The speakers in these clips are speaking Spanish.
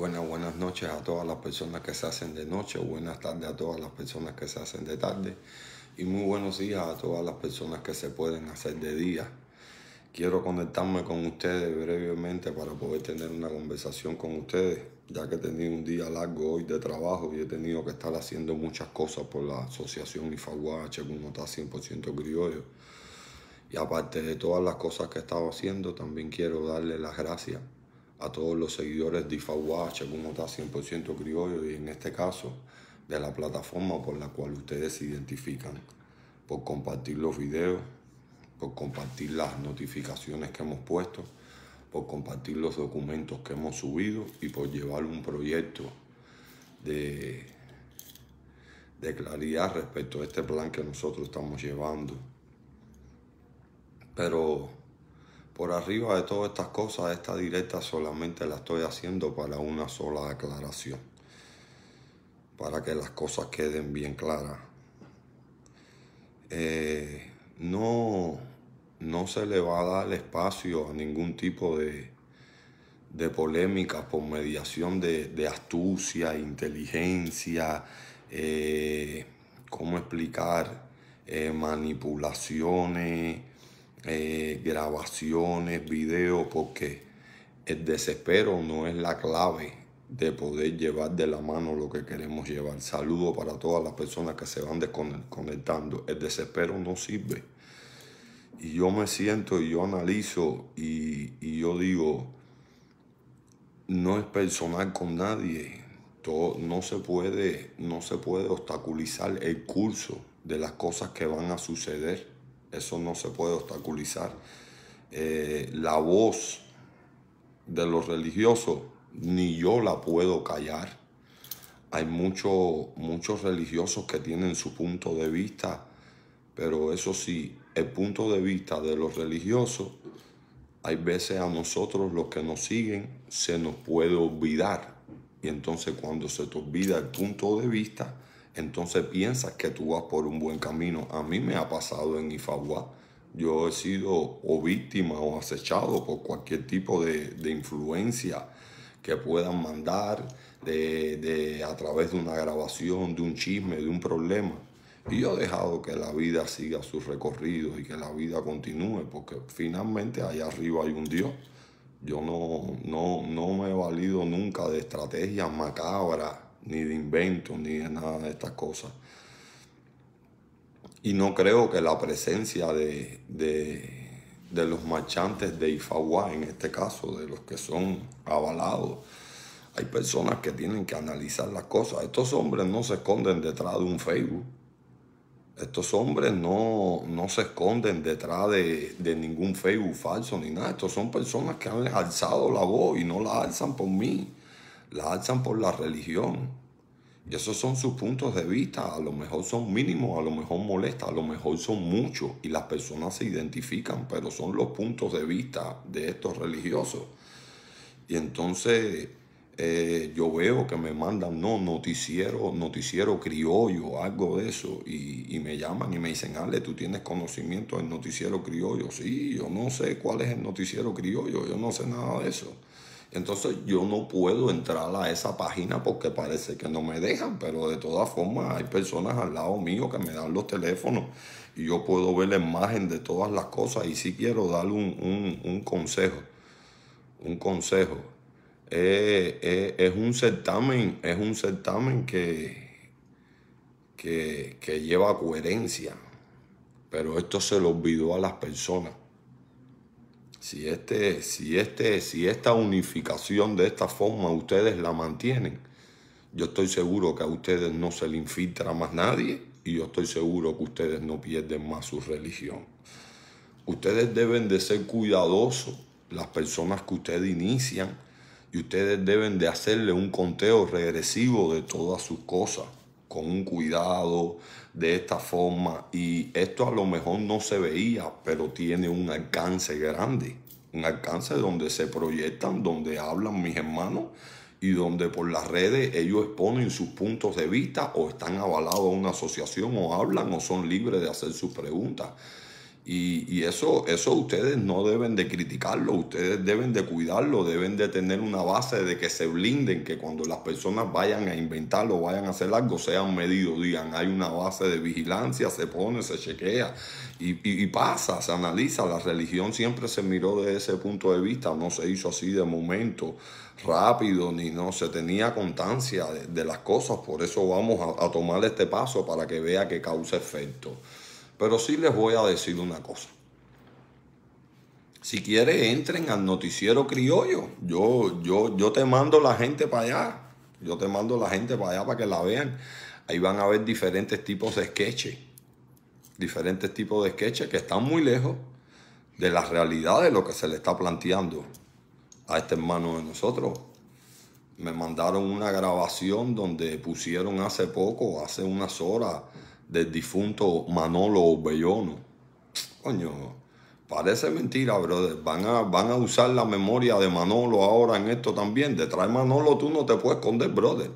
Buenas, buenas noches a todas las personas que se hacen de noche, buenas tardes a todas las personas que se hacen de tarde mm. y muy buenos días a todas las personas que se pueden hacer de día. Quiero conectarme con ustedes brevemente para poder tener una conversación con ustedes, ya que he tenido un día largo hoy de trabajo y he tenido que estar haciendo muchas cosas por la asociación IFAGUA h 1 100% criollo. Y aparte de todas las cosas que he estado haciendo, también quiero darle las gracias a todos los seguidores de IFAWASH, según está 100% criollo y en este caso de la plataforma por la cual ustedes se identifican, por compartir los videos, por compartir las notificaciones que hemos puesto, por compartir los documentos que hemos subido y por llevar un proyecto de, de claridad respecto a este plan que nosotros estamos llevando. Pero por arriba de todas estas cosas, esta directa solamente la estoy haciendo para una sola aclaración. Para que las cosas queden bien claras. Eh, no, no se le va a dar espacio a ningún tipo de, de polémica por mediación de, astucia, inteligencia, eh, cómo explicar, eh, manipulaciones, eh, grabaciones, videos, porque el desespero no es la clave de poder llevar de la mano lo que queremos llevar. Saludos para todas las personas que se van desconectando. El desespero no sirve. Y yo me siento y yo analizo y, yo digo, no es personal con nadie. Todo, no, se puede, no se puede obstaculizar el curso de las cosas que van a suceder eso no se puede obstaculizar. Eh, la voz de los religiosos ni yo la puedo callar. Hay muchos, muchos religiosos que tienen su punto de vista, pero eso sí, el punto de vista de los religiosos, hay veces a nosotros los que nos siguen se nos puede olvidar. Y entonces cuando se te olvida el punto de vista, entonces piensas que tú vas por un buen camino. A mí me ha pasado en Ifagua. Yo he sido o víctima o acechado por cualquier tipo de, influencia que puedan mandar de, a través de una grabación, de un chisme, de un problema. Y yo he dejado que la vida siga sus recorridos y que la vida continúe, porque finalmente allá arriba hay un Dios. Yo no, no, no me he valido nunca de estrategias macabras ni de invento ni de nada de estas cosas. Y no creo que la presencia de, los marchantes de Ifawá, en este caso, de los que son avalados, hay personas que tienen que analizar las cosas. Estos hombres no se esconden detrás de un Facebook. Estos hombres no, no se esconden detrás de, de, ningún Facebook falso ni nada. Estos son personas que han alzado la voz y no la alzan por mí la alzan por la religión. Y esos son sus puntos de vista. A lo mejor son mínimos, a lo mejor molesta, a lo mejor son muchos y las personas se identifican, pero son los puntos de vista de estos religiosos. Y entonces eh, yo veo que me mandan, no, noticiero, noticiero criollo, algo de eso. Y, y me llaman y me dicen, Ale, tú tienes conocimiento del noticiero criollo. Sí, yo no sé cuál es el noticiero criollo, yo no sé nada de eso. Entonces yo no puedo entrar a esa página porque parece que no me dejan, pero de todas formas hay personas al lado mío que me dan los teléfonos y yo puedo ver la imagen de todas las cosas y si sí quiero darle un, consejo, un consejo. Eh, eh, es un certamen, es un certamen que, que, que lleva coherencia, pero esto se lo olvidó a las personas si, este, si, este, si esta unificación de esta forma ustedes la mantienen, yo estoy seguro que a ustedes no se le infiltra más nadie y yo estoy seguro que ustedes no pierden más su religión. Ustedes deben de ser cuidadosos, las personas que ustedes inician, y ustedes deben de hacerle un conteo regresivo de todas sus cosas con un cuidado de esta forma. Y esto a lo mejor no se veía, pero tiene un alcance grande. Un alcance donde se proyectan, donde hablan mis hermanos y donde por las redes ellos exponen sus puntos de vista o están avalados a una asociación o hablan o son libres de hacer sus preguntas. Y, eso, eso ustedes no deben de criticarlo, ustedes deben de cuidarlo, deben de tener una base de que se blinden, que cuando las personas vayan a inventarlo, vayan a hacer algo, sean medidos, digan, hay una base de vigilancia, se pone, se chequea y, pasa, se analiza. La religión siempre se miró desde ese punto de vista, no se hizo así de momento rápido, ni no se tenía constancia de, las cosas, por eso vamos a, a tomar este paso para que vea que causa efecto. Pero sí les voy a decir una cosa. Si quiere, entren al noticiero criollo. Yo, yo, yo te mando la gente para allá. Yo te mando la gente para allá para que la vean. Ahí van a ver diferentes tipos de sketches. Diferentes tipos de sketches que están muy lejos de la realidad de lo que se le está planteando a este hermano de nosotros. Me mandaron una grabación donde pusieron hace poco, hace unas horas, del difunto Manolo Bellono. Coño, parece mentira, brother. Van a, van a usar la memoria de Manolo ahora en esto también. Detrás de Manolo tú no te puedes esconder, brother.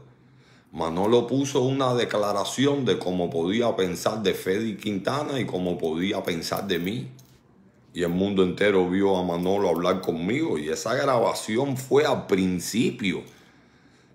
Manolo puso una declaración de cómo podía pensar de y Quintana y cómo podía pensar de mí. Y el mundo entero vio a Manolo hablar conmigo. Y esa grabación fue al principio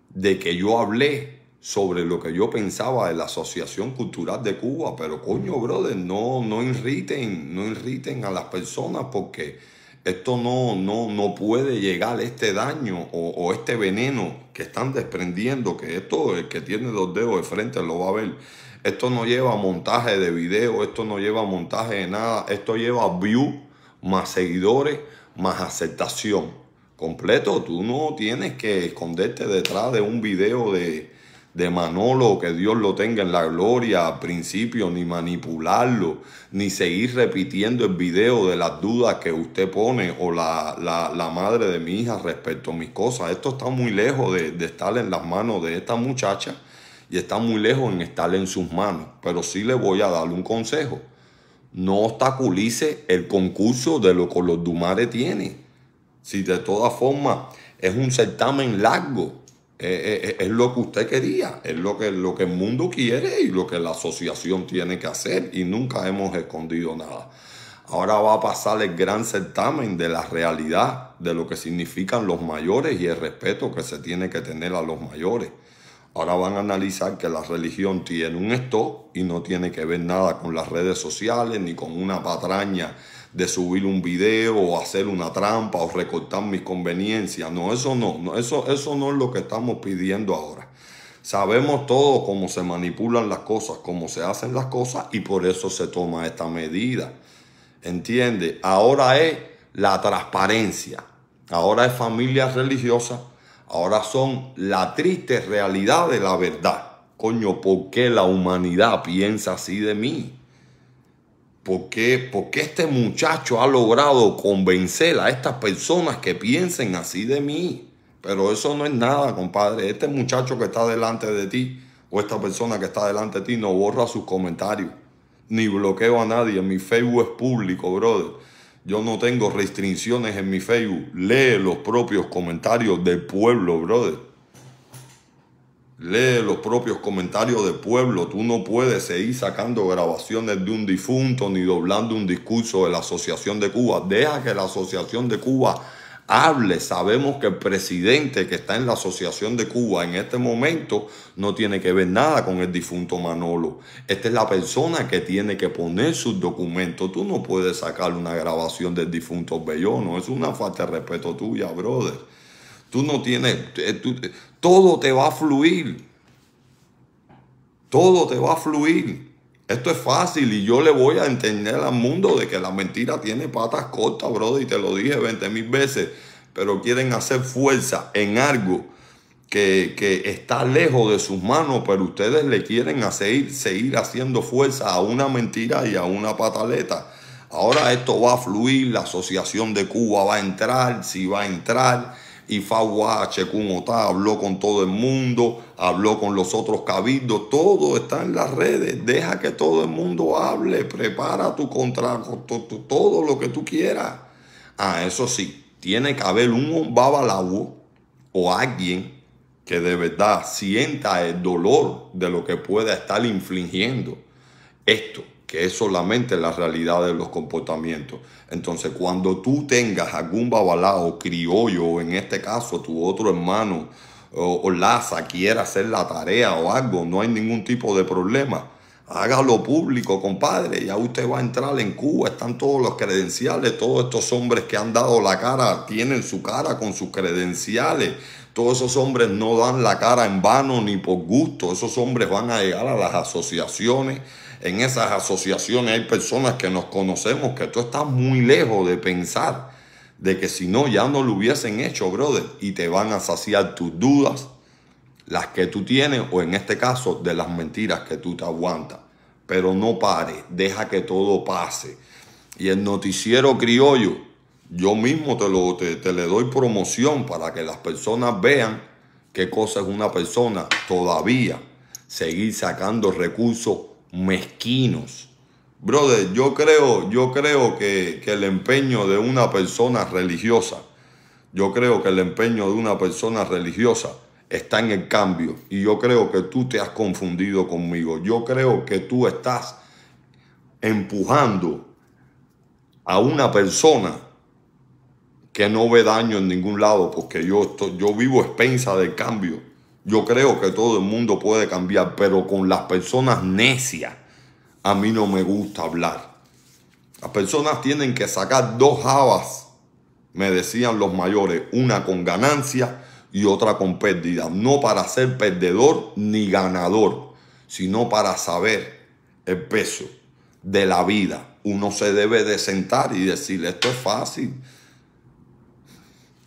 de que yo hablé sobre lo que yo pensaba de la Asociación Cultural de Cuba, pero coño, brother, no, no irriten, no irriten a las personas porque esto no, no, no puede llegar, este daño o, este veneno que están desprendiendo, que esto, el que tiene los dedos de frente lo va a ver. Esto no lleva montaje de video, esto no lleva montaje de nada, esto lleva view, más seguidores, más aceptación. Completo, tú no tienes que esconderte detrás de un video de de Manolo, que Dios lo tenga en la gloria al principio, ni manipularlo, ni seguir repitiendo el video de las dudas que usted pone o la, la, madre de mi hija respecto a mis cosas. Esto está muy lejos de, estar en las manos de esta muchacha y está muy lejos en estar en sus manos, pero sí le voy a dar un consejo. No obstaculice el concurso de lo que los Dumares tiene. Si de todas formas es un certamen largo, eh, eh, eh, es lo que usted quería, es lo que, lo que el mundo quiere y lo que la asociación tiene que hacer y nunca hemos escondido nada. Ahora va a pasar el gran certamen de la realidad, de lo que significan los mayores y el respeto que se tiene que tener a los mayores. Ahora van a analizar que la religión tiene un esto y no tiene que ver nada con las redes sociales ni con una patraña de subir un video o hacer una trampa o recortar mis conveniencias. No, eso no, eso, eso no es lo que estamos pidiendo ahora. Sabemos todo cómo se manipulan las cosas, cómo se hacen las cosas y por eso se toma esta medida. ¿Entiende? Ahora es la transparencia. Ahora es familia religiosa ahora son la triste realidad de la verdad. Coño, ¿por qué la humanidad piensa así de mí? ¿Por qué, porque este muchacho ha logrado convencer a estas personas que piensen así de mí? Pero eso no es nada, compadre. Este muchacho que está delante de ti o esta persona que está delante de ti no borra sus comentarios. Ni bloqueo a nadie. Mi Facebook es público, brother. Yo no tengo restricciones en mi Facebook. Lee los propios comentarios del pueblo, brother. Lee los propios comentarios del pueblo. Tú no puedes seguir sacando grabaciones de un difunto ni doblando un discurso de la Asociación de Cuba. Deja que la Asociación de Cuba hable. Sabemos que el presidente que está en la Asociación de Cuba en este momento no tiene que ver nada con el difunto Manolo. Esta es la persona que tiene que poner sus documentos. Tú no puedes sacar una grabación del difunto Bellono. Es una falta de respeto tuya, brother. Tú no tienes... Eh, eh, todo te va a fluir. Todo te va a fluir. Esto es fácil y yo le voy a entender al mundo de que la mentira tiene patas cortas, brother, y te lo dije 20 mil veces, pero quieren hacer fuerza en algo que, está lejos de sus manos, pero ustedes le quieren hacer, seguir haciendo fuerza a una mentira y a una pataleta. Ahora esto va a fluir, la Asociación de Cuba va a entrar, si va a entrar y como Otá, habló con todo el mundo, habló con los otros cabildos, todo está en las redes, deja que todo el mundo hable, prepara tu contrato, todo lo que tú quieras. Ah, eso sí, tiene que haber un babalago o alguien que de verdad sienta el dolor de lo que pueda estar infligiendo esto que es solamente la realidad de los comportamientos. Entonces, cuando tú tengas algún o criollo, en este caso tu otro hermano o, o Laza quiera hacer la tarea o algo, no hay ningún tipo de problema. Hágalo público, compadre. Ya usted va a entrar en Cuba. Están todos los credenciales. Todos estos hombres que han dado la cara tienen su cara con sus credenciales. Todos esos hombres no dan la cara en vano ni por gusto. Esos hombres van a llegar a las asociaciones en esas asociaciones hay personas que nos conocemos, que tú estás muy lejos de pensar de que si no ya no lo hubiesen hecho, brother, y te van a saciar tus dudas, las que tú tienes, o en este caso, de las mentiras que tú te aguantas. Pero no pare, deja que todo pase. Y el noticiero criollo, yo mismo te, lo, te le doy promoción para que las personas vean qué cosa es una persona todavía seguir sacando recursos mezquinos. Brother, yo creo, yo creo que, el empeño de una persona religiosa, yo creo que el empeño de una persona religiosa está en el cambio. Y yo creo que tú te has confundido conmigo. Yo creo que tú estás empujando a una persona que no ve daño en ningún lado, porque yo, yo vivo expensa del cambio. Yo creo que todo el mundo puede cambiar, pero con las personas necias a mí no me gusta hablar. Las personas tienen que sacar dos habas, me decían los mayores, una con ganancia y otra con pérdida. No para ser perdedor ni ganador, sino para saber el peso de la vida. Uno se debe de sentar y decir, esto es fácil.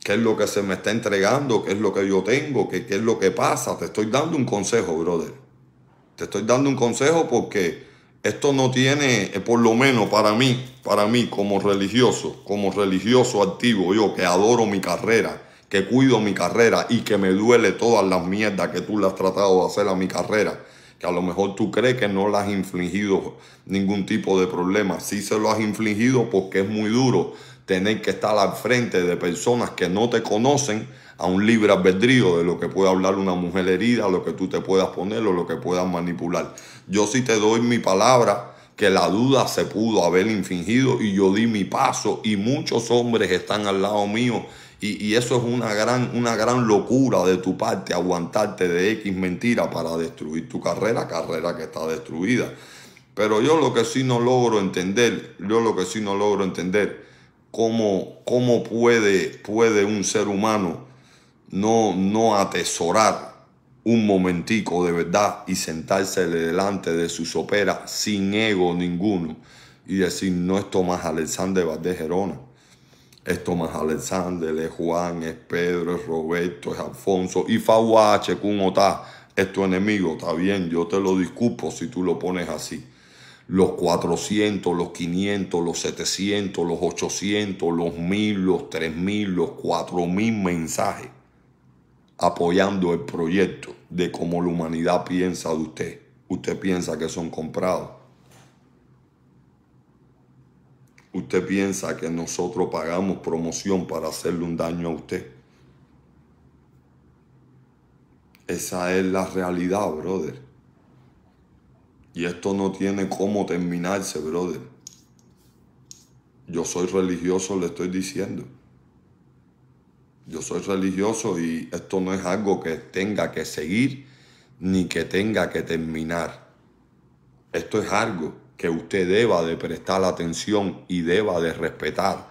¿Qué es lo que se me está entregando? ¿Qué es lo que yo tengo? ¿Qué, es lo que pasa? Te estoy dando un consejo, brother. Te estoy dando un consejo porque esto no tiene, eh, por lo menos para mí, para mí como religioso, como religioso activo, yo que adoro mi carrera, que cuido mi carrera y que me duele todas las mierdas que tú le has tratado de hacer a mi carrera, que a lo mejor tú crees que no le has infligido ningún tipo de problema. Sí se lo has infligido porque es muy duro, tener que estar al frente de personas que no te conocen a un libre albedrío de lo que puede hablar una mujer herida, lo que tú te puedas poner o lo que puedas manipular. Yo sí te doy mi palabra que la duda se pudo haber infringido y yo di mi paso y muchos hombres están al lado mío y, y eso es una gran, una gran locura de tu parte, aguantarte de X mentira para destruir tu carrera, carrera que está destruida. Pero yo lo que sí no logro entender, yo lo que sí no logro entender cómo, cómo puede, puede un ser humano no, no atesorar un momentico de verdad y sentarse delante de sus sopera sin ego ninguno y decir, no es Tomás Alexander Valdés Gerona, es Tomás Alexander, es Juan, es Pedro, es Roberto, es Alfonso y kun otá es tu enemigo, está bien, yo te lo disculpo si tú lo pones así los 400, los 500, los 700, los 800, los 1000, los 3000, los 4000 mensajes apoyando el proyecto de cómo la humanidad piensa de usted. Usted piensa que son comprados. Usted piensa que nosotros pagamos promoción para hacerle un daño a usted. Esa es la realidad, brother. Y esto no tiene cómo terminarse, brother. Yo soy religioso, le estoy diciendo. Yo soy religioso y esto no es algo que tenga que seguir ni que tenga que terminar. Esto es algo que usted deba de prestar atención y deba de respetar,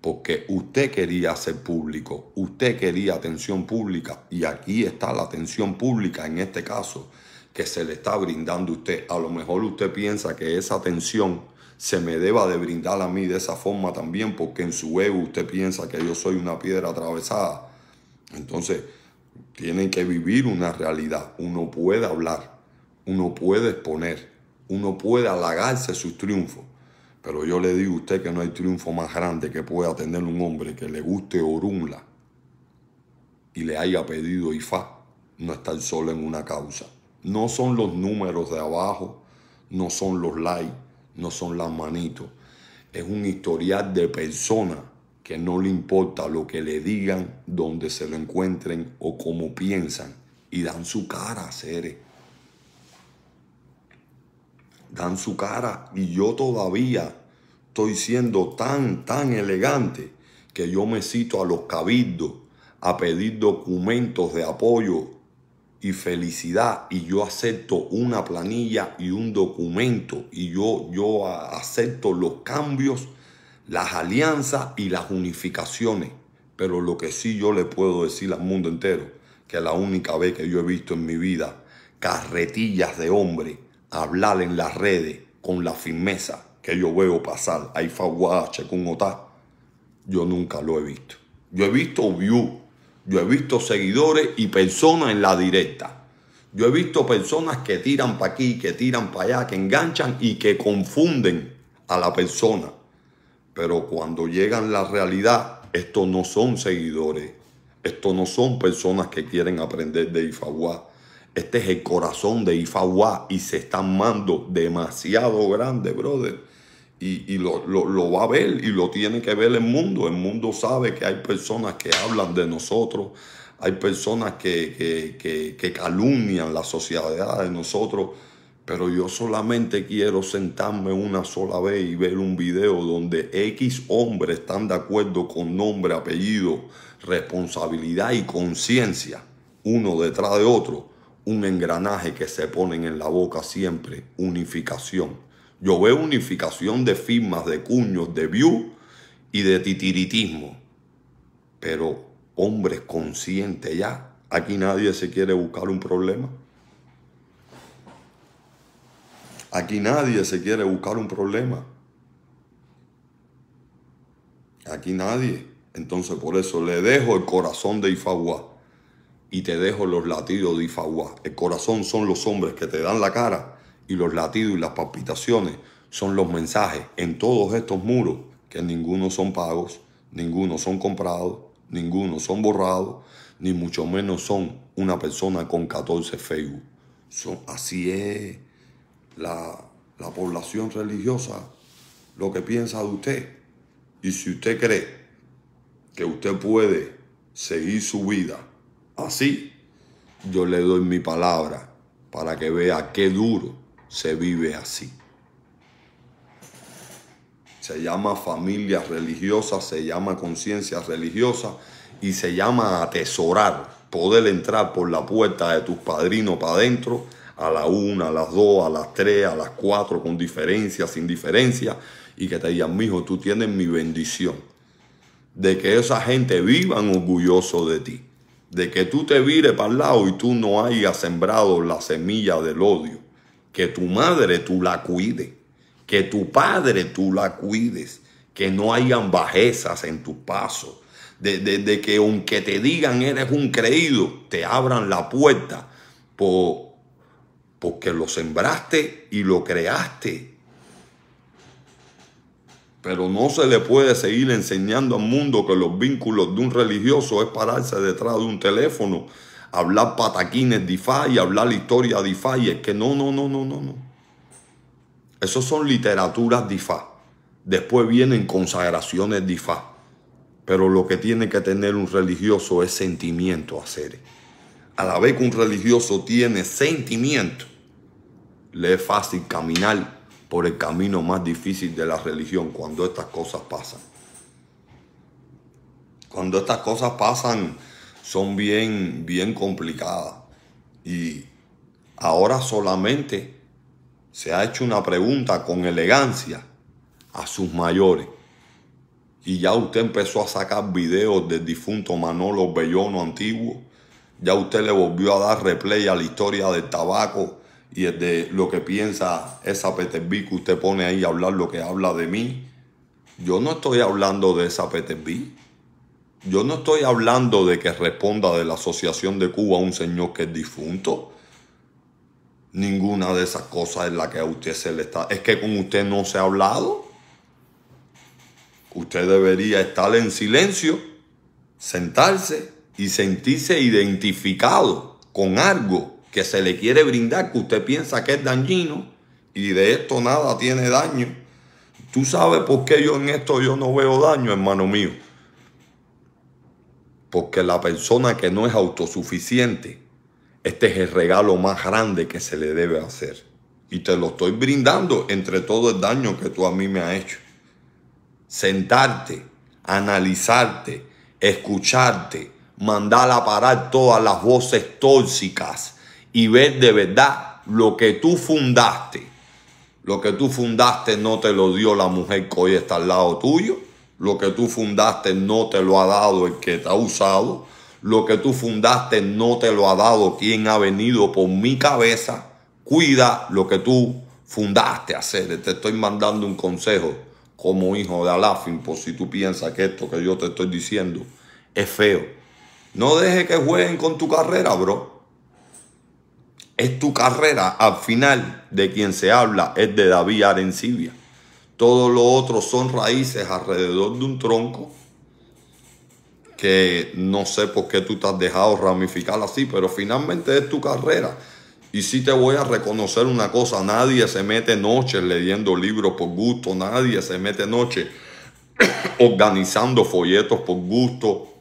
porque usted quería ser público, usted quería atención pública y aquí está la atención pública en este caso que se le está brindando a usted. A lo mejor usted piensa que esa atención se me deba de brindar a mí de esa forma también, porque en su ego usted piensa que yo soy una piedra atravesada. Entonces, tienen que vivir una realidad. Uno puede hablar, uno puede exponer, uno puede halagarse sus triunfos. Pero yo le digo a usted que no hay triunfo más grande que pueda tener un hombre que le guste Orumla y le haya pedido ifá, no estar solo en una causa. No son los números de abajo, no son los likes, no son las manitos. Es un historial de personas que no le importa lo que le digan, donde se lo encuentren o cómo piensan. Y dan su cara, seres. Dan su cara. Y yo todavía estoy siendo tan, tan elegante que yo me cito a los cabildos a pedir documentos de apoyo y felicidad y yo acepto una planilla y un documento y yo, yo acepto los cambios, las alianzas y las unificaciones. Pero lo que sí yo le puedo decir al mundo entero, que la única vez que yo he visto en mi vida carretillas de hombre hablar en las redes con la firmeza que yo veo pasar, hay faguache con otá, yo nunca lo he visto. Yo he visto view yo he visto seguidores y personas en la directa. Yo he visto personas que tiran para aquí, que tiran para allá, que enganchan y que confunden a la persona. Pero cuando llegan la realidad, estos no son seguidores. Estos no son personas que quieren aprender de Ifaguá. Este es el corazón de Ifaguá y se está mando demasiado grande, brother y, lo, va a ver y lo tiene que ver el mundo. El mundo sabe que hay personas que hablan de nosotros, hay personas que, que calumnian la sociedad de nosotros, pero yo solamente quiero sentarme una sola vez y ver un video donde X hombres están de acuerdo con nombre, apellido, responsabilidad y conciencia, uno detrás de otro, un engranaje que se ponen en la boca siempre, unificación. Yo veo unificación de firmas, de cuños, de view y de titiritismo. Pero hombres conscientes ya, aquí nadie se quiere buscar un problema. Aquí nadie se quiere buscar un problema. Aquí nadie. Entonces por eso le dejo el corazón de Ifaguá y te dejo los latidos de Ifaguá. El corazón son los hombres que te dan la cara y los latidos y las palpitaciones son los mensajes en todos estos muros, que ninguno son pagos, ninguno son comprados, ninguno son borrados, ni mucho menos son una persona con 14 Facebook. así es la, la población religiosa lo que piensa de usted. Y si usted cree que usted puede seguir su vida así, yo le doy mi palabra para que vea qué duro se vive así. Se llama familia religiosa, se llama conciencia religiosa y se llama atesorar, poder entrar por la puerta de tus padrinos para adentro a la una, a las dos, a las tres, a las cuatro, con diferencia, sin diferencia, y que te digan, mijo, tú tienes mi bendición. De que esa gente vivan orgulloso de ti. De que tú te vires para el lado y tú no hayas sembrado la semilla del odio, que tu madre tú la cuides, que tu padre tú la cuides, que no hayan bajezas en tus pasos, de, que aunque te digan eres un creído, te abran la puerta por, porque lo sembraste y lo creaste. Pero no se le puede seguir enseñando al mundo que los vínculos de un religioso es pararse detrás de un teléfono hablar pataquines DIFA y hablar la historia de Y es que no, no, no, no, no, no. Esos son literaturas DIFA. Después vienen consagraciones de Pero lo que tiene que tener un religioso es sentimiento, hacer. A la vez que un religioso tiene sentimiento, le es fácil caminar por el camino más difícil de la religión cuando estas cosas pasan. Cuando estas cosas pasan, son bien, bien complicadas. Y ahora solamente se ha hecho una pregunta con elegancia a sus mayores. Y ya usted empezó a sacar videos del difunto Manolo Bellono antiguo. Ya usted le volvió a dar replay a la historia del tabaco y de lo que piensa esa B que usted pone ahí a hablar lo que habla de mí. Yo no estoy hablando de esa PTB yo no estoy hablando de que responda de la Asociación de Cuba a un señor que es difunto. Ninguna de esas cosas es la que a usted se le está... Es que con usted no se ha hablado. Usted debería estar en silencio, sentarse y sentirse identificado con algo que se le quiere brindar, que usted piensa que es dañino y de esto nada tiene daño. Tú sabes por qué yo en esto yo no veo daño, hermano mío porque la persona que no es autosuficiente, este es el regalo más grande que se le debe hacer. Y te lo estoy brindando entre todo el daño que tú a mí me has hecho. Sentarte, analizarte, escucharte, mandar a parar todas las voces tóxicas y ver de verdad lo que tú fundaste. Lo que tú fundaste no te lo dio la mujer que hoy está al lado tuyo lo que tú fundaste no te lo ha dado el que te ha usado. Lo que tú fundaste no te lo ha dado quien ha venido por mi cabeza. Cuida lo que tú fundaste hacer. Te estoy mandando un consejo como hijo de Alafin por si tú piensas que esto que yo te estoy diciendo es feo. No deje que jueguen con tu carrera, bro. Es tu carrera. Al final de quien se habla es de David Arencibia. Todo lo otro son raíces alrededor de un tronco que no sé por qué tú te has dejado ramificar así, pero finalmente es tu carrera. Y sí te voy a reconocer una cosa, nadie se mete noches leyendo libros por gusto, nadie se mete noche organizando folletos por gusto,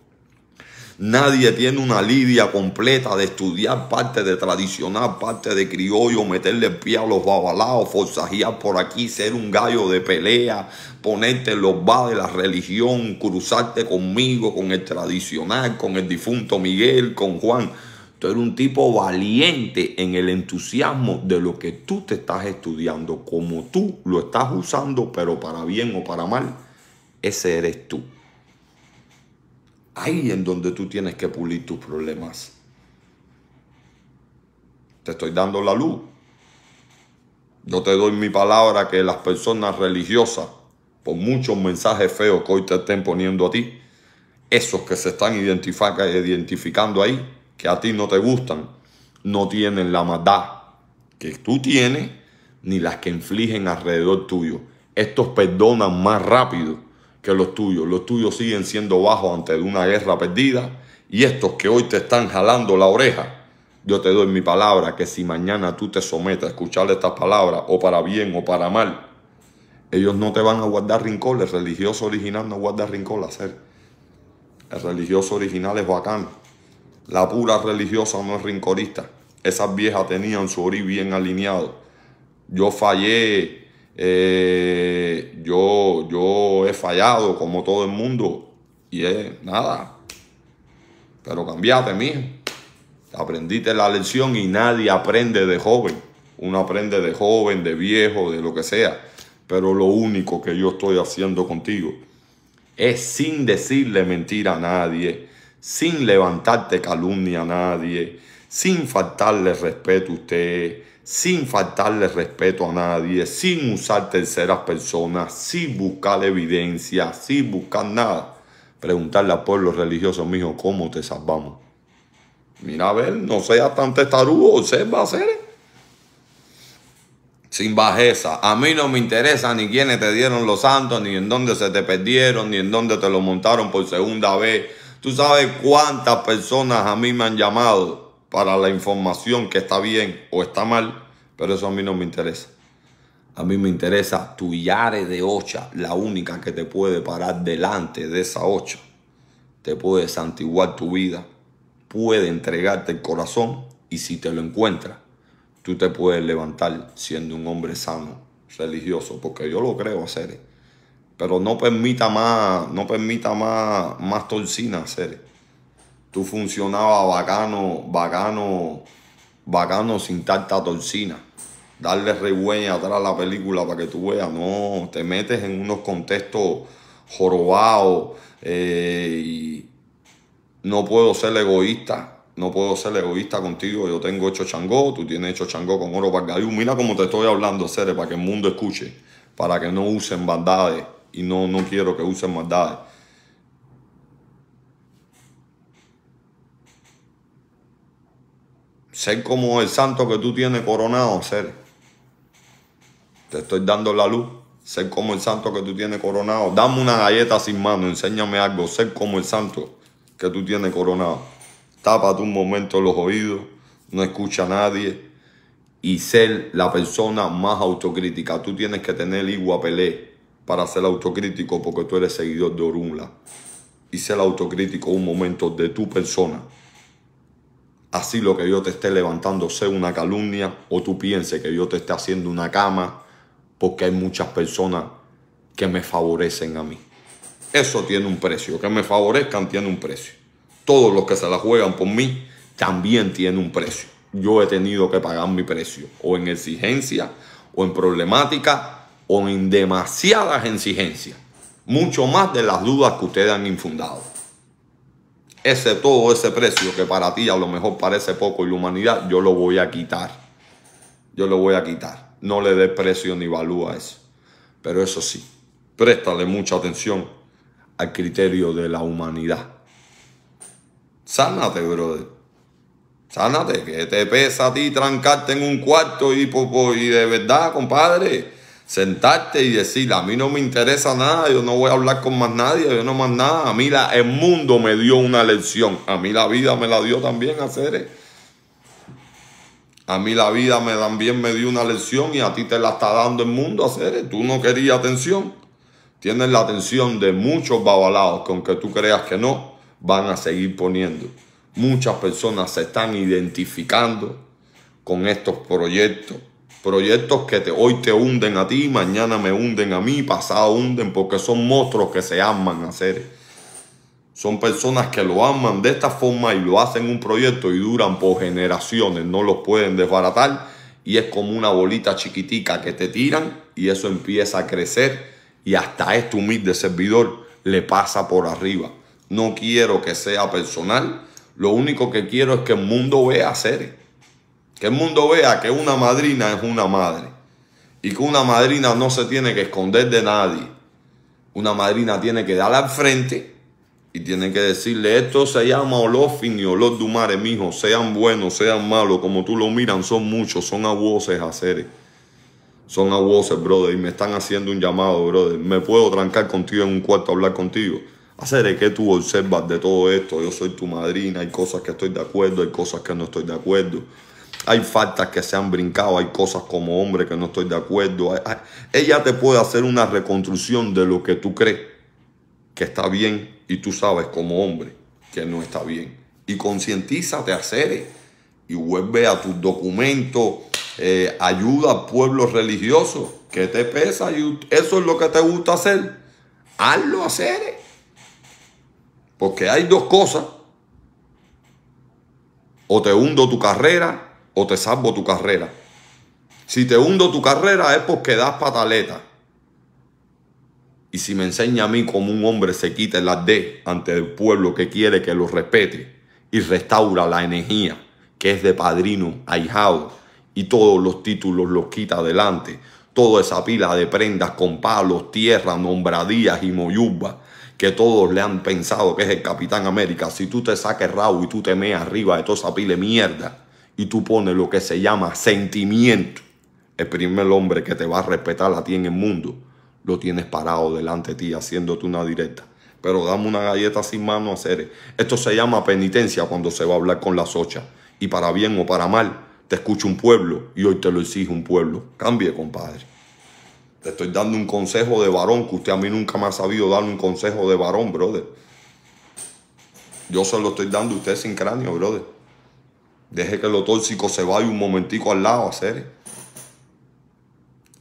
Nadie tiene una lidia completa de estudiar parte de tradicional, parte de criollo, meterle el pie a los babalaos, forzajear por aquí, ser un gallo de pelea, ponerte los va de la religión, cruzarte conmigo, con el tradicional, con el difunto Miguel, con Juan. Tú eres un tipo valiente en el entusiasmo de lo que tú te estás estudiando, como tú lo estás usando, pero para bien o para mal, ese eres tú ahí en donde tú tienes que pulir tus problemas. Te estoy dando la luz. No te doy mi palabra que las personas religiosas, por muchos mensajes feos que hoy te estén poniendo a ti, esos que se están identificando ahí, que a ti no te gustan, no tienen la maldad que tú tienes, ni las que infligen alrededor tuyo. Estos perdonan más rápido que los tuyos. Los tuyos siguen siendo bajos ante una guerra perdida. Y estos que hoy te están jalando la oreja, yo te doy mi palabra que si mañana tú te sometes a escuchar estas palabras, o para bien o para mal, ellos no te van a guardar rincón. El religioso original no guarda rincón, hacer. El religioso original es bacano. La pura religiosa no es rincorista. Esas viejas tenían su orí bien alineado. Yo fallé eh, yo, yo he fallado como todo el mundo y es nada. Pero cambiate, mijo. Aprendiste la lección y nadie aprende de joven. Uno aprende de joven, de viejo, de lo que sea. Pero lo único que yo estoy haciendo contigo es sin decirle mentira a nadie, sin levantarte calumnia a nadie, sin faltarle respeto a usted, sin faltarle respeto a nadie, sin usar terceras personas, sin buscar evidencia, sin buscar nada. Preguntarle al pueblo religioso, mijo, ¿cómo te salvamos? Mira, a ver, no seas tan testarudo, a hacer. Sin bajeza. A mí no me interesa ni quiénes te dieron los santos, ni en dónde se te perdieron, ni en dónde te lo montaron por segunda vez. Tú sabes cuántas personas a mí me han llamado para la información que está bien o está mal, pero eso a mí no me interesa. A mí me interesa tu yare de ocha, la única que te puede parar delante de esa ocha. Te puede santiguar tu vida, puede entregarte el corazón y si te lo encuentras, tú te puedes levantar siendo un hombre sano, religioso, porque yo lo creo hacer. Pero no permita más, no permita más, más torcina hacer tú funcionabas bacano, bacano, bacano sin tanta torcina. Darle regüeña atrás la película para que tú veas, no, te metes en unos contextos jorobados eh, y no puedo ser egoísta. No puedo ser egoísta contigo. Yo tengo hecho changó, tú tienes hecho changó con oro Mira cómo te estoy hablando, Cere, para que el mundo escuche, para que no usen maldades y no, no quiero que usen maldades. Ser como el santo que tú tienes coronado, ser. Te estoy dando la luz. Ser como el santo que tú tienes coronado. Dame una galleta sin mano, enséñame algo. Ser como el santo que tú tienes coronado. Tápate un momento los oídos, no escucha a nadie y ser la persona más autocrítica. Tú tienes que tener igual Pelé para ser autocrítico porque tú eres seguidor de Orunla. Y ser autocrítico un momento de tu persona así lo que yo te esté levantando sea una calumnia o tú pienses que yo te esté haciendo una cama porque hay muchas personas que me favorecen a mí. Eso tiene un precio, que me favorezcan tiene un precio. Todos los que se la juegan por mí también tiene un precio. Yo he tenido que pagar mi precio, o en exigencia, o en problemática, o en demasiadas exigencias, mucho más de las dudas que ustedes han infundado ese todo ese precio que para ti a lo mejor parece poco y la humanidad, yo lo voy a quitar. Yo lo voy a quitar. No le dé precio ni valúa a eso. Pero eso sí, préstale mucha atención al criterio de la humanidad. Sánate, brother. Sánate, que te pesa a ti trancarte en un cuarto y, y de verdad, compadre sentarte y decir, a mí no me interesa nada, yo no voy a hablar con más nadie, yo no más nada. A mí el mundo me dio una lección, a mí la vida me la dio también hacer. A mí la vida me también me dio una lección y a ti te la está dando el mundo hacer. Tú no querías atención. Tienes la atención de muchos babalados que tú creas que no, van a seguir poniendo. Muchas personas se están identificando con estos proyectos Proyectos que te, hoy te hunden a ti, mañana me hunden a mí, pasado hunden, porque son monstruos que se aman a hacer. Son personas que lo aman de esta forma y lo hacen un proyecto y duran por generaciones, no los pueden desbaratar y es como una bolita chiquitica que te tiran y eso empieza a crecer y hasta este humilde servidor le pasa por arriba. No quiero que sea personal, lo único que quiero es que el mundo vea seres que el mundo vea que una madrina es una madre y que una madrina no se tiene que esconder de nadie. Una madrina tiene que dar al frente y tiene que decirle, esto se llama olofin y olor du mare, mijo, sean buenos, sean malos, como tú lo miran, son muchos, son voces haceres. Son voces brother, y me están haciendo un llamado, brother. Me puedo trancar contigo en un cuarto a hablar contigo. haceres que tú observas de todo esto. Yo soy tu madrina, hay cosas que estoy de acuerdo, hay cosas que no estoy de acuerdo. Hay faltas que se han brincado, hay cosas como hombre que no estoy de acuerdo. Ella te puede hacer una reconstrucción de lo que tú crees que está bien y tú sabes como hombre que no está bien. Y concientízate, hacer y vuelve a tus documentos, eh, ayuda al pueblo religioso que te pesa y eso es lo que te gusta hacer. Hazlo, hacer. Porque hay dos cosas. O te hundo tu carrera o te salvo tu carrera. Si te hundo tu carrera es porque das pataleta. Y si me enseña a mí como un hombre se quita la D ante el pueblo que quiere que lo respete y restaura la energía que es de padrino, ahijado, y todos los títulos los quita adelante, toda esa pila de prendas con palos, tierra, nombradías y moyuba que todos le han pensado que es el Capitán América, si tú te saques rabo y tú te meas arriba de toda esa pile mierda, y tú pones lo que se llama sentimiento, el primer hombre que te va a respetar a ti en el mundo, lo tienes parado delante de ti haciéndote una directa. Pero dame una galleta sin mano a hacer. Esto se llama penitencia cuando se va a hablar con la socha. Y para bien o para mal, te escucha un pueblo y hoy te lo exige un pueblo. Cambie, compadre. Te estoy dando un consejo de varón que usted a mí nunca me ha sabido dar un consejo de varón, brother. Yo se lo estoy dando a usted sin cráneo, brother. Deje que lo tóxico se vaya un momentico al lado a hacer.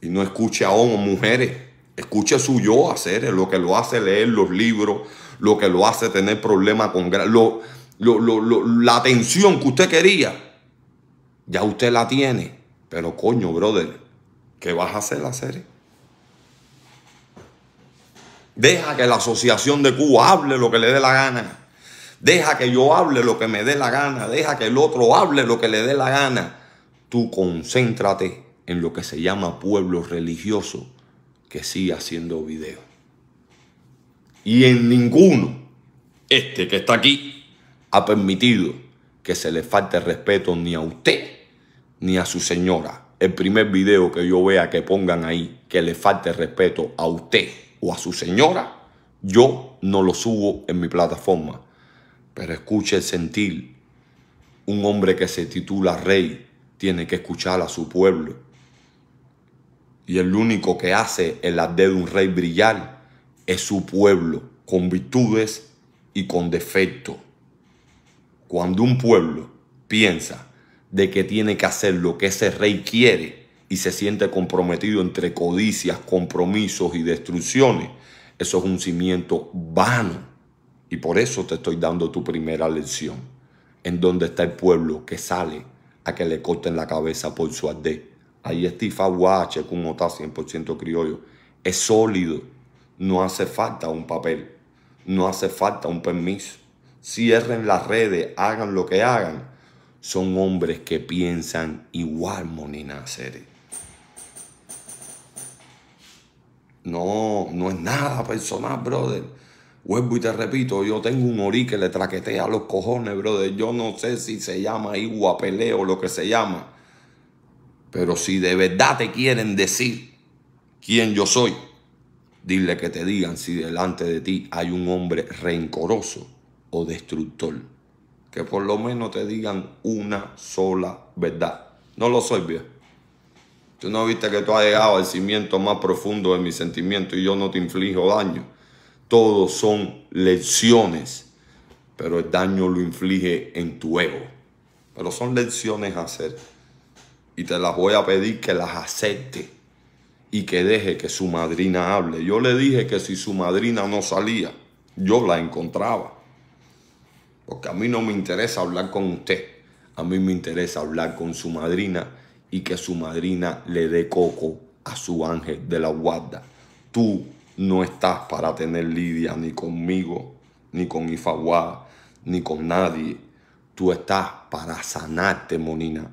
Y no escuche a hombres mujeres. Escuche su yo hacer, lo que lo hace leer los libros, lo que lo hace tener problemas con lo, la atención que usted quería. Ya usted la tiene. Pero coño, brother, ¿qué vas a hacer, hacer? Deja que la Asociación de Cuba hable lo que le dé la gana. Deja que yo hable lo que me dé la gana. Deja que el otro hable lo que le dé la gana. Tú concéntrate en lo que se llama pueblo religioso que sigue haciendo video. Y en ninguno, este que está aquí, ha permitido que se le falte respeto ni a usted ni a su señora. El primer video que yo vea que pongan ahí que le falte respeto a usted o a su señora, yo no lo subo en mi plataforma. Pero escuche el sentir. Un hombre que se titula rey tiene que escuchar a su pueblo. Y el único que hace el la de un rey brillar es su pueblo, con virtudes y con defectos. Cuando un pueblo piensa de que tiene que hacer lo que ese rey quiere y se siente comprometido entre codicias, compromisos y destrucciones, eso es un cimiento vano y por eso te estoy dando tu primera lección, en donde está el pueblo que sale a que le corten la cabeza por su ardé. Ahí está Aguache, como está 100% criollo, es sólido. No hace falta un papel, no hace falta un permiso. Cierren las redes, hagan lo que hagan. Son hombres que piensan igual, Monina No, no es nada personal, brother. Vuelvo y te repito, yo tengo un orí que le traquetea los cojones, brother. Yo no sé si se llama iguapeleo o lo que se llama. Pero si de verdad te quieren decir quién yo soy, dile que te digan si delante de ti hay un hombre rencoroso o destructor. Que por lo menos te digan una sola verdad. No lo soy, viejo. Tú no viste que tú has llegado al cimiento más profundo de mi sentimiento y yo no te inflijo daño. Todos son lecciones, pero el daño lo inflige en tu ego. Pero son lecciones a hacer. Y te las voy a pedir que las acepte y que deje que su madrina hable. Yo le dije que si su madrina no salía, yo la encontraba. Porque a mí no me interesa hablar con usted. A mí me interesa hablar con su madrina y que su madrina le dé coco a su ángel de la guarda. Tú no estás para tener lidia ni conmigo, ni con Ifaguá, ni con nadie. Tú estás para sanarte, Monina.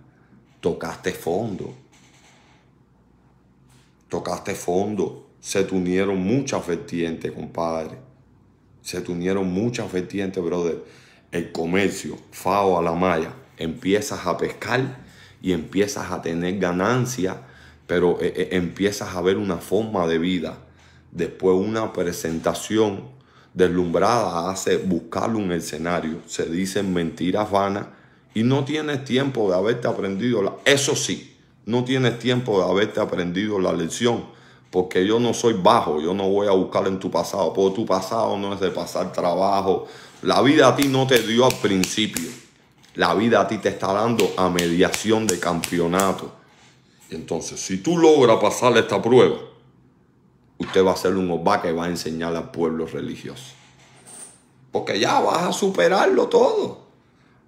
Tocaste fondo. Tocaste fondo. Se te unieron muchas vertientes, compadre. Se te unieron muchas vertientes, brother. El comercio, FAO a la malla. Empiezas a pescar y empiezas a tener ganancia, pero eh, eh, empiezas a ver una forma de vida Después una presentación deslumbrada hace buscarlo en el escenario. Se dicen mentiras vanas y no tienes tiempo de haberte aprendido. La, eso sí, no tienes tiempo de haberte aprendido la lección. Porque yo no soy bajo, yo no voy a buscar en tu pasado. Porque tu pasado no es de pasar trabajo. La vida a ti no te dio al principio. La vida a ti te está dando a mediación de campeonato. Entonces, si tú logras pasar esta prueba, usted va a ser un obá que va a enseñar al pueblo religioso. Porque ya vas a superarlo todo.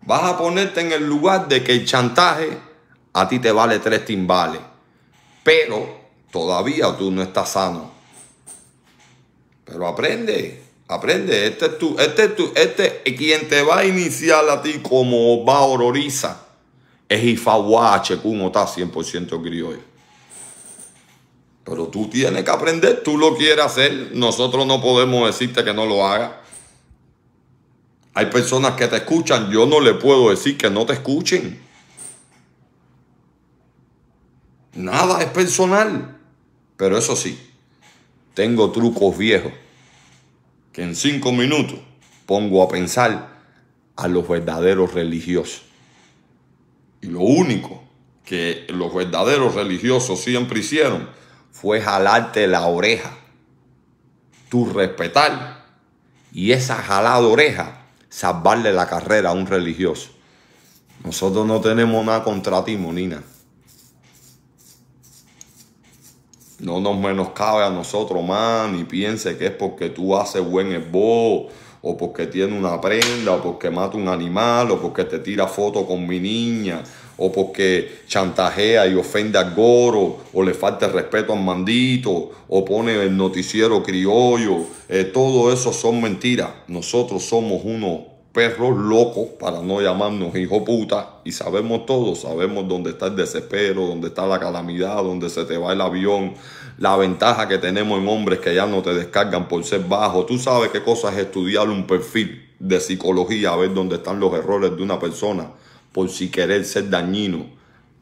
Vas a ponerte en el lugar de que el chantaje a ti te vale tres timbales. Pero todavía tú no estás sano. Pero aprende, aprende. Este es este este quien te va a iniciar a ti como va Ororiza es Ifawache Checún, está 100% criollo. Pero tú tienes que aprender, tú lo quieres hacer, nosotros no podemos decirte que no lo hagas. Hay personas que te escuchan, yo no le puedo decir que no te escuchen. Nada es personal. Pero eso sí, tengo trucos viejos que en cinco minutos pongo a pensar a los verdaderos religiosos. Y lo único que los verdaderos religiosos siempre hicieron fue jalarte la oreja. tu respetar y esa jalada oreja salvarle la carrera a un religioso. Nosotros no tenemos nada contra ti, Monina. No nos menoscabe a nosotros más, ni piense que es porque tú haces buen esbozo, o porque tienes una prenda, o porque mata un animal, o porque te tira foto con mi niña, o porque chantajea y ofende a Goro, o le falta el respeto al Mandito, o pone el noticiero criollo. Eh, todo eso son mentiras. Nosotros somos unos perros locos, para no llamarnos hijo puta, y sabemos todo, sabemos dónde está el desespero, dónde está la calamidad, dónde se te va el avión, la ventaja que tenemos en hombres que ya no te descargan por ser bajo. Tú sabes qué cosa es estudiar un perfil de psicología, a ver dónde están los errores de una persona por si querer ser dañino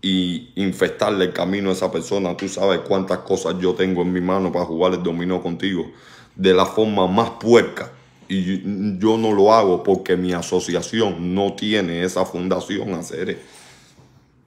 y infestarle el camino a esa persona. Tú sabes cuántas cosas yo tengo en mi mano para jugar el dominó contigo de la forma más puerca. Y yo no lo hago porque mi asociación no tiene esa fundación a hacer.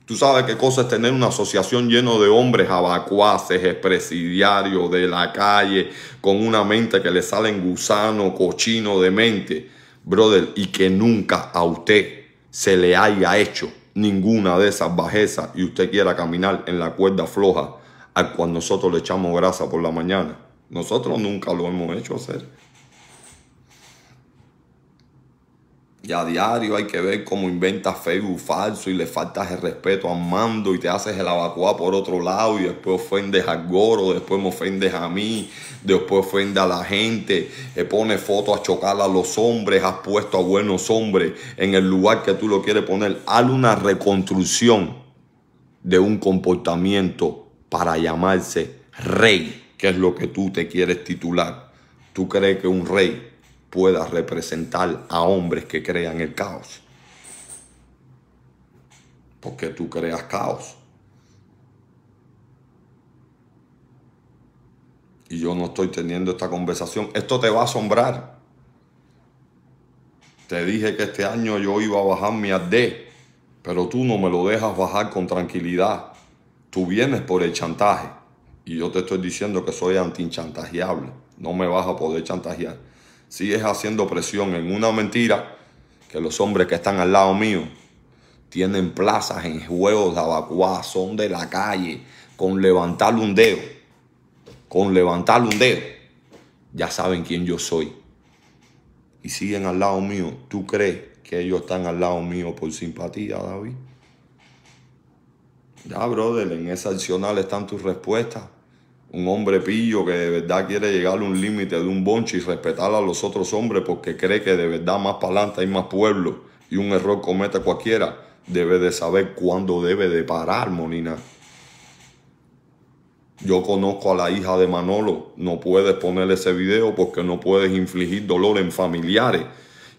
Tú sabes qué cosa es tener una asociación lleno de hombres abacuaces, expresidiarios de la calle, con una mente que le en gusano, cochino de mente, brother, y que nunca a usted se le haya hecho ninguna de esas bajezas y usted quiera caminar en la cuerda floja a cuando nosotros le echamos grasa por la mañana. Nosotros nunca lo hemos hecho hacer. Y a diario hay que ver cómo inventas Facebook falso y le faltas el respeto a Mando y te haces el evacuado por otro lado y después ofendes a Goro, después me ofendes a mí, después ofendes a la gente, te eh, pones fotos a chocar a los hombres, has puesto a buenos hombres en el lugar que tú lo quieres poner. Haz una reconstrucción de un comportamiento para llamarse rey, que es lo que tú te quieres titular. Tú crees que un rey pueda representar a hombres que crean el caos. Porque tú creas caos. Y yo no estoy teniendo esta conversación. Esto te va a asombrar. Te dije que este año yo iba a bajar mi AD, pero tú no me lo dejas bajar con tranquilidad. Tú vienes por el chantaje. Y yo te estoy diciendo que soy anti antinchantajeable. No me vas a poder chantajear sigues haciendo presión en una mentira que los hombres que están al lado mío tienen plazas en juegos de abacuá, son de la calle, con levantar un dedo, con levantar un dedo, ya saben quién yo soy. Y siguen al lado mío. ¿Tú crees que ellos están al lado mío por simpatía, David? Ya, brother, en esa accional están tus respuestas un hombre pillo que de verdad quiere llegar a un límite de un bonche y respetar a los otros hombres porque cree que de verdad más para y hay más pueblo y un error cometa cualquiera, debe de saber cuándo debe de parar, Monina. Yo conozco a la hija de Manolo, no puedes ponerle ese video porque no puedes infligir dolor en familiares,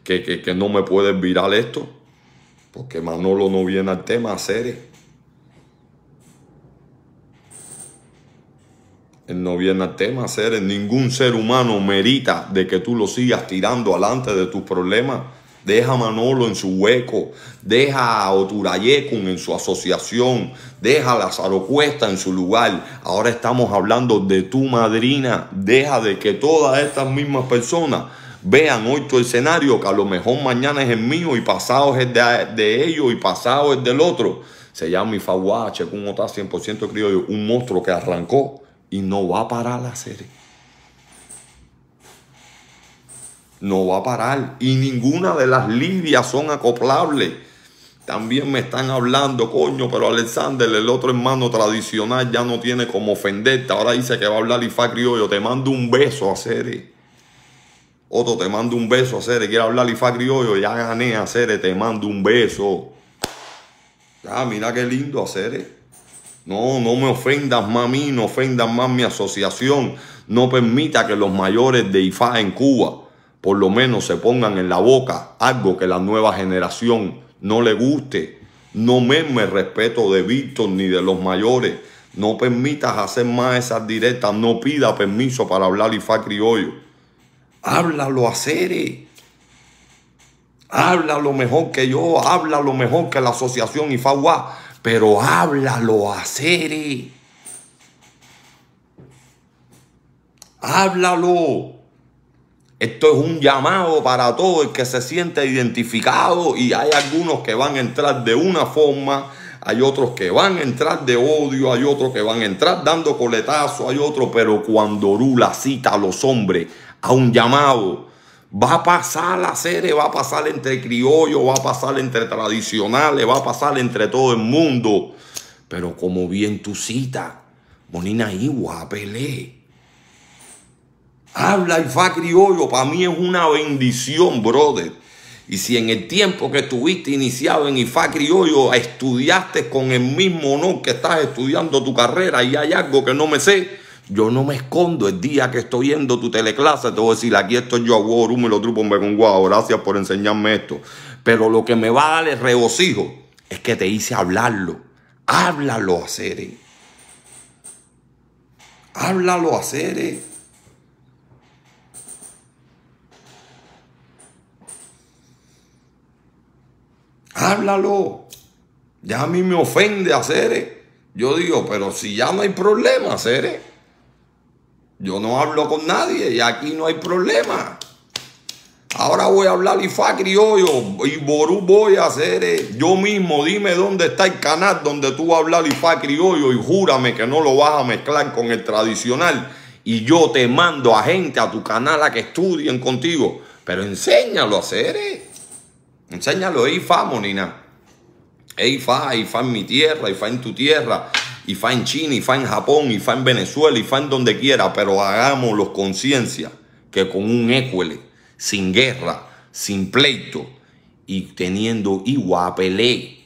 que, que, que no me puedes virar esto, porque Manolo no viene al tema, a Eh, no viene el tema, seres. Eh, ningún ser humano merita de que tú lo sigas tirando adelante de tus problemas. Deja a Manolo en su hueco, deja a Oturayekun en su asociación, deja a Lázaro en su lugar. Ahora estamos hablando de tu madrina. Deja de que todas estas mismas personas vean hoy tu escenario, que a lo mejor mañana es el mío y pasado es el de, de ellos y pasado es del otro. Se llama con un otá 100% criollo, un monstruo que arrancó y no va a parar la serie. No va a parar. Y ninguna de las lidias son acoplables. También me están hablando, coño, pero Alexander, el otro hermano tradicional, ya no tiene como ofenderte. Ahora dice que va a hablar Ifá Criollo. Te mando un beso a serie. Otro, te mando un beso a hacer. Quiere hablar Ifá Criollo. Ya gané a Cere. Te mando un beso. Ah, mira qué lindo a no, no me ofendas más a mí, no ofendas más mi asociación. No permita que los mayores de IFA en Cuba por lo menos se pongan en la boca algo que la nueva generación no le guste. No me me respeto de Víctor ni de los mayores. No permitas hacer más esas directas. No pida permiso para hablar IFA criollo. Háblalo a Habla Háblalo mejor que yo. Háblalo mejor que la asociación IFA -Guá pero háblalo a Háblalo. Esto es un llamado para todo el que se siente identificado y hay algunos que van a entrar de una forma, hay otros que van a entrar de odio, hay otros que van a entrar dando coletazo. hay otros, pero cuando Rula cita a los hombres a un llamado, Va a pasar la serie, va a pasar entre criollo, va a pasar entre tradicionales, va a pasar entre todo el mundo. Pero como bien tú cita, Bonina Igua, Pelé. Habla y criollo, para mí es una bendición, brother. Y si en el tiempo que estuviste iniciado en IFA Criollo estudiaste con el mismo honor que estás estudiando tu carrera y hay algo que no me sé, yo no me escondo. El día que estoy a tu teleclase, te voy a decir, aquí estoy yo, Worum y los trupos. me con Gracias por enseñarme esto. Pero lo que me va a dar el regocijo es que te hice hablarlo. Háblalo a Háblalo a Háblalo. Ya a mí me ofende a Yo digo, pero si ya no hay problema, Cere. Yo no hablo con nadie y aquí no hay problema. Ahora voy a hablar fa criollo y Ború voy a hacer eh, yo mismo. Dime dónde está el canal donde tú vas a hablar Ifá criollo y júrame que no lo vas a mezclar con el tradicional. Y yo te mando a gente a tu canal a que estudien contigo. Pero enséñalo a hacer. Eh. Enséñalo Enséñalo Ifá, Monina. Ifá, Ifa en mi tierra, Ifa en tu tierra y fa en China, y fa en Japón, y fa en Venezuela, y fa en donde quiera, pero hagámoslos conciencia que con un écuele, sin guerra, sin pleito, y teniendo pelé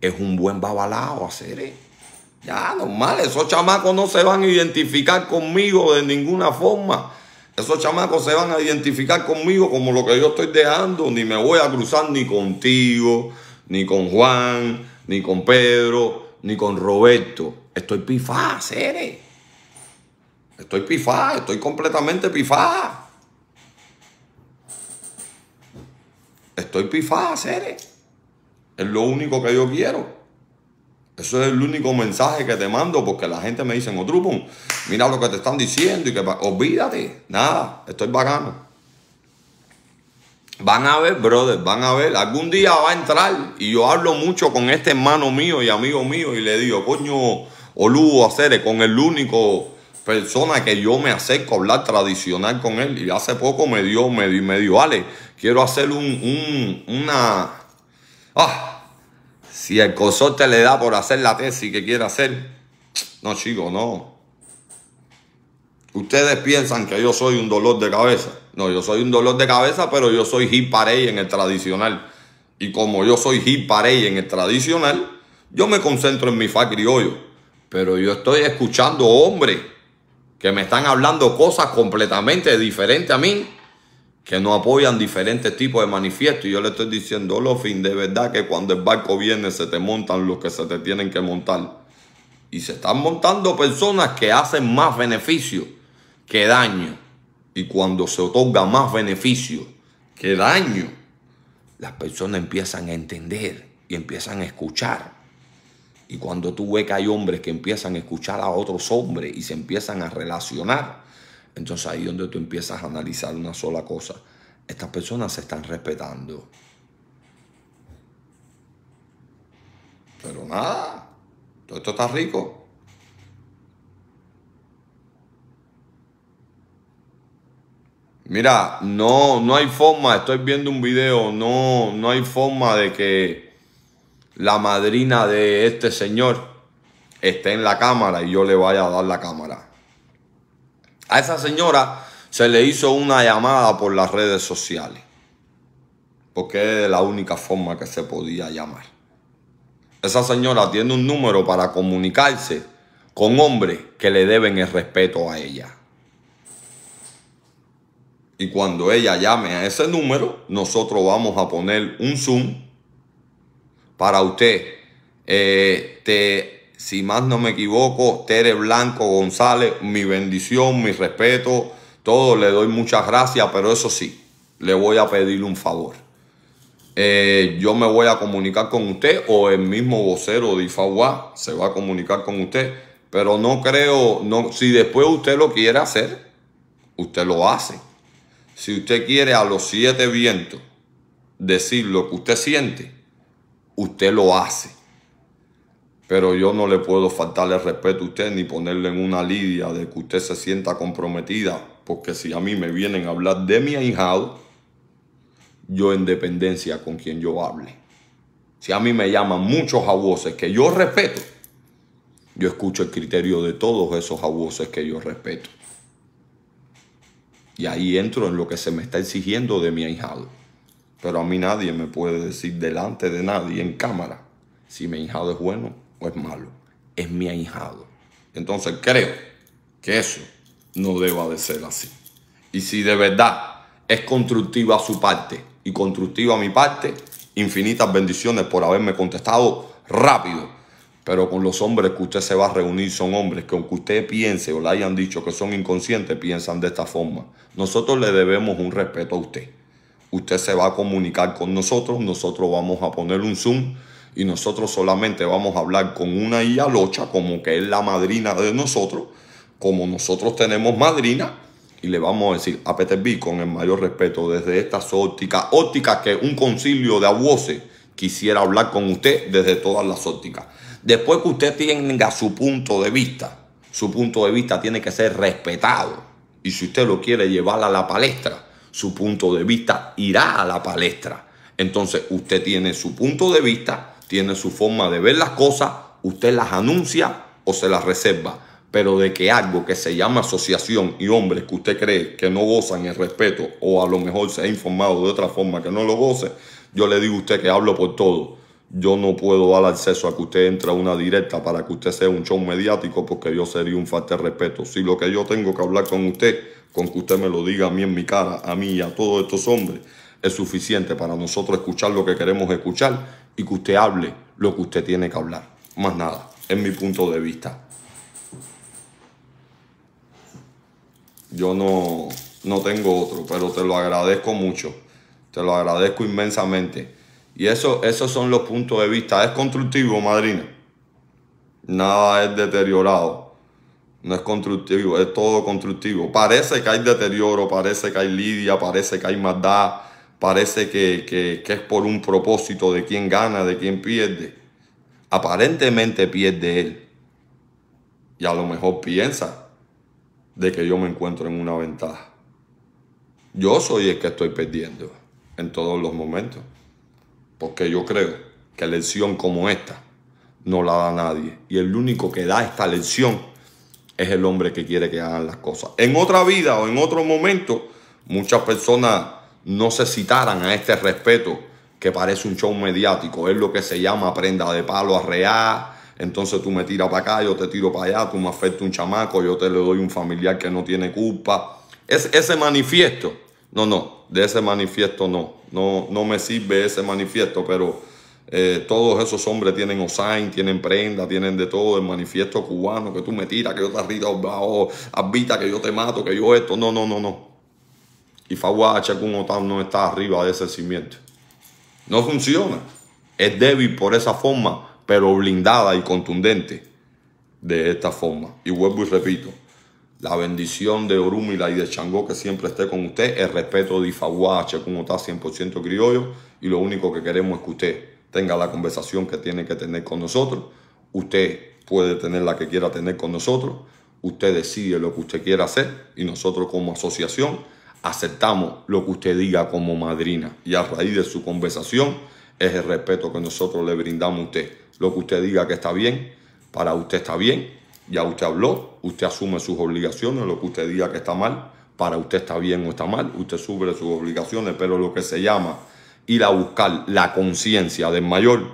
es un buen babalao hacer. ¿eh? Ya, normal, esos chamacos no se van a identificar conmigo de ninguna forma. Esos chamacos se van a identificar conmigo como lo que yo estoy dejando, ni me voy a cruzar ni contigo, ni con Juan, ni con Pedro, ni con Roberto. Estoy pifá, seré. Estoy pifá, estoy completamente pifá. Estoy pifá, Cere. Es lo único que yo quiero. Eso es el único mensaje que te mando porque la gente me dice, trupo, mira lo que te están diciendo y que olvídate. Nada, estoy bacano. Van a ver, brother, van a ver. Algún día va a entrar y yo hablo mucho con este hermano mío y amigo mío y le digo, coño, Olugo Acere, con el único persona que yo me acerco a hablar tradicional con él. Y hace poco me dio, me dio, me dio, Ale, quiero hacer un, un una... Ah, si el consorte le da por hacer la tesis que quiere hacer. No, chico, no. Ustedes piensan que yo soy un dolor de cabeza. No, yo soy un dolor de cabeza, pero yo soy hip en el tradicional. Y como yo soy hip en el tradicional, yo me concentro en mi fa criollo. Pero yo estoy escuchando hombres que me están hablando cosas completamente diferentes a mí, que no apoyan diferentes tipos de manifiestos. Y yo le estoy diciendo, fin de verdad que cuando el barco viene se te montan los que se te tienen que montar. Y se están montando personas que hacen más beneficio que daño y cuando se otorga más beneficio que daño, las personas empiezan a entender y empiezan a escuchar. Y cuando tú ves que hay hombres que empiezan a escuchar a otros hombres y se empiezan a relacionar, entonces ahí es donde tú empiezas a analizar una sola cosa. Estas personas se están respetando. Pero nada, todo esto está rico. Mira, no, no hay forma, estoy viendo un video, no, no hay forma de que la madrina de este señor esté en la cámara y yo le vaya a dar la cámara. A esa señora se le hizo una llamada por las redes sociales, porque es la única forma que se podía llamar. Esa señora tiene un número para comunicarse con hombres que le deben el respeto a ella. Y cuando ella llame a ese número, nosotros vamos a poner un Zoom para usted. Este, si más no me equivoco, Tere Blanco González, mi bendición, mi respeto, todo, le doy muchas gracias, pero eso sí, le voy a pedir un favor. Eh, yo me voy a comunicar con usted o el mismo vocero de IFAWA se va a comunicar con usted, pero no creo, no, si después usted lo quiere hacer, usted lo hace. Si usted quiere a los siete vientos decir lo que usted siente, usted lo hace. Pero yo no le puedo faltarle respeto a usted ni ponerle en una lidia de que usted se sienta comprometida. Porque si a mí me vienen a hablar de mi ahijado, yo en dependencia con quien yo hable. Si a mí me llaman muchos voces que yo respeto, yo escucho el criterio de todos esos voces que yo respeto. Y ahí entro en lo que se me está exigiendo de mi ahijado. Pero a mí nadie me puede decir delante de nadie en cámara si mi ahijado es bueno o es malo. Es mi ahijado. Entonces creo que eso no deba de ser así. Y si de verdad es constructiva su parte y constructiva mi parte, infinitas bendiciones por haberme contestado rápido pero con los hombres que usted se va a reunir son hombres que aunque usted piense o le hayan dicho que son inconscientes, piensan de esta forma. Nosotros le debemos un respeto a usted. Usted se va a comunicar con nosotros, nosotros vamos a poner un Zoom y nosotros solamente vamos a hablar con una yalocha, locha como que es la madrina de nosotros, como nosotros tenemos madrina. Y le vamos a decir a con el mayor respeto desde estas ópticas, ópticas que un concilio de abuoses quisiera hablar con usted desde todas las ópticas. Después que usted tenga su punto de vista, su punto de vista tiene que ser respetado. Y si usted lo quiere llevar a la palestra, su punto de vista irá a la palestra. Entonces usted tiene su punto de vista, tiene su forma de ver las cosas, usted las anuncia o se las reserva. Pero de que algo que se llama asociación y hombres que usted cree que no gozan el respeto o a lo mejor se ha informado de otra forma que no lo goce, yo le digo a usted que hablo por todo yo no puedo dar acceso a que usted entre a una directa para que usted sea un show mediático porque yo sería un falta de respeto. Si lo que yo tengo que hablar con usted, con que usted me lo diga a mí en mi cara, a mí y a todos estos hombres, es suficiente para nosotros escuchar lo que queremos escuchar y que usted hable lo que usted tiene que hablar. Más nada, es mi punto de vista. Yo no, no tengo otro, pero te lo agradezco mucho. Te lo agradezco inmensamente y eso, esos son los puntos de vista. Es constructivo, madrina. Nada es deteriorado. No es constructivo, es todo constructivo. Parece que hay deterioro, parece que hay lidia, parece que hay maldad, parece que, que es por un propósito de quién gana, de quién pierde. Aparentemente pierde él. Y a lo mejor piensa de que yo me encuentro en una ventaja. Yo soy el que estoy perdiendo en todos los momentos porque yo creo que lección como esta no la da nadie. Y el único que da esta lección es el hombre que quiere que hagan las cosas. En otra vida o en otro momento, muchas personas no se citaran a este respeto que parece un show mediático. Es lo que se llama prenda de palo arrear. Entonces tú me tiras para acá, yo te tiro para allá, tú me afectas un chamaco, yo te le doy un familiar que no tiene culpa. Es ese manifiesto no, no, de ese manifiesto no, no, no me sirve ese manifiesto, pero eh, todos esos hombres tienen osain, tienen prenda, tienen de todo, el manifiesto cubano, que tú me tiras, que yo te arriba, oh, habita que yo te mato, que yo esto, no, no, no, no. Y Fawad con otan no está arriba de ese cimiento. No funciona. Es débil por esa forma, pero blindada y contundente de esta forma. Y vuelvo y repito, la bendición de Orúmila y de Changó que siempre esté con usted. El respeto de Ifaguache, como está 100% criollo. Y lo único que queremos es que usted tenga la conversación que tiene que tener con nosotros. Usted puede tener la que quiera tener con nosotros. Usted decide lo que usted quiera hacer. Y nosotros como asociación aceptamos lo que usted diga como madrina. Y a raíz de su conversación es el respeto que nosotros le brindamos a usted. Lo que usted diga que está bien, para usted está bien ya usted habló, usted asume sus obligaciones, lo que usted diga que está mal, para usted está bien o está mal, usted sube sus obligaciones, pero lo que se llama ir a buscar la conciencia del mayor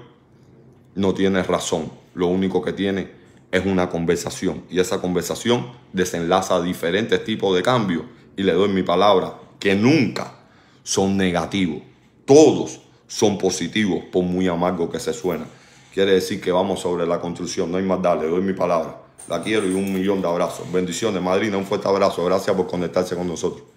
no tiene razón, lo único que tiene es una conversación y esa conversación desenlaza diferentes tipos de cambios y le doy mi palabra que nunca son negativos, todos son positivos por muy amargo que se suena. Quiere decir que vamos sobre la construcción, no hay más, dale, doy mi palabra la quiero y un millón de abrazos. Bendiciones, madrina. Un fuerte abrazo. Gracias por conectarse con nosotros.